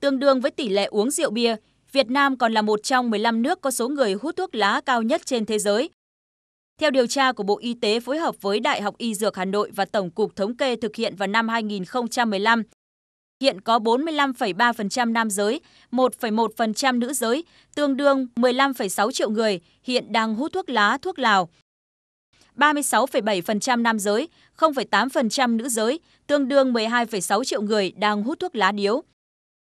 Tương đương với tỷ lệ uống rượu bia, Việt Nam còn là một trong 15 nước có số người hút thuốc lá cao nhất trên thế giới. Theo điều tra của Bộ Y tế phối hợp với Đại học Y Dược Hà Nội và Tổng cục Thống kê thực hiện vào năm 2015, hiện có 45,3% nam giới, 1,1% nữ giới, tương đương 15,6 triệu người hiện đang hút thuốc lá, thuốc lào. 36,7% nam giới, 0,8% nữ giới, tương đương 12,6 triệu người đang hút thuốc lá điếu.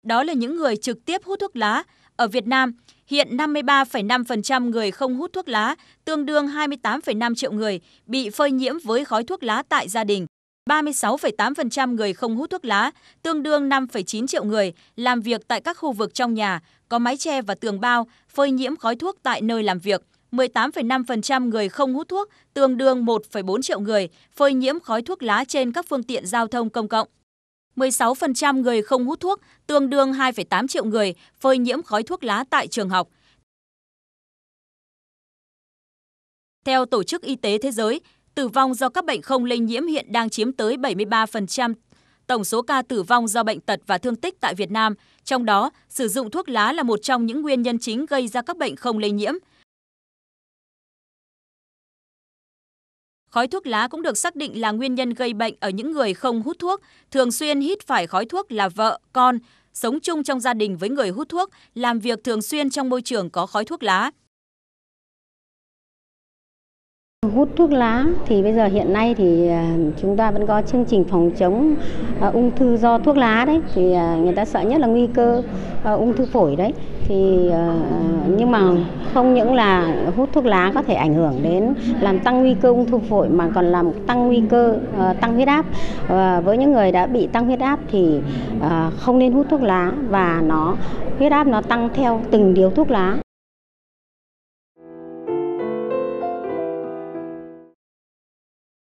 Đó là những người trực tiếp hút thuốc lá. Ở Việt Nam, hiện 53,5% người không hút thuốc lá, tương đương 28,5 triệu người, bị phơi nhiễm với khói thuốc lá tại gia đình. 36,8% người không hút thuốc lá, tương đương 5,9 triệu người, làm việc tại các khu vực trong nhà, có mái che và tường bao, phơi nhiễm khói thuốc tại nơi làm việc. 18,5% người không hút thuốc, tương đương 1,4 triệu người, phơi nhiễm khói thuốc lá trên các phương tiện giao thông công cộng. 16% người không hút thuốc, tương đương 2,8 triệu người phơi nhiễm khói thuốc lá tại trường học. Theo Tổ chức Y tế Thế giới, tử vong do các bệnh không lây nhiễm hiện đang chiếm tới 73% tổng số ca tử vong do bệnh tật và thương tích tại Việt Nam, trong đó sử dụng thuốc lá là một trong những nguyên nhân chính gây ra các bệnh không lây nhiễm. Khói thuốc lá cũng được xác định là nguyên nhân gây bệnh ở những người không hút thuốc, thường xuyên hít phải khói thuốc là vợ, con, sống chung trong gia đình với người hút thuốc, làm việc thường xuyên trong môi trường có khói thuốc lá hút thuốc lá thì bây giờ hiện nay thì à, chúng ta vẫn có chương trình phòng chống à, ung thư do thuốc lá đấy thì à, người ta sợ nhất là nguy cơ ung thư phổi đấy thì nhưng mà không những là hút thuốc lá có thể ảnh hưởng đến làm tăng nguy cơ ung thư phổi mà còn làm tăng nguy cơ tăng huyết áp và với những người đã bị tăng huyết áp thì không nên hút thuốc lá và nó huyết áp nó tăng theo từng điếu thuốc lá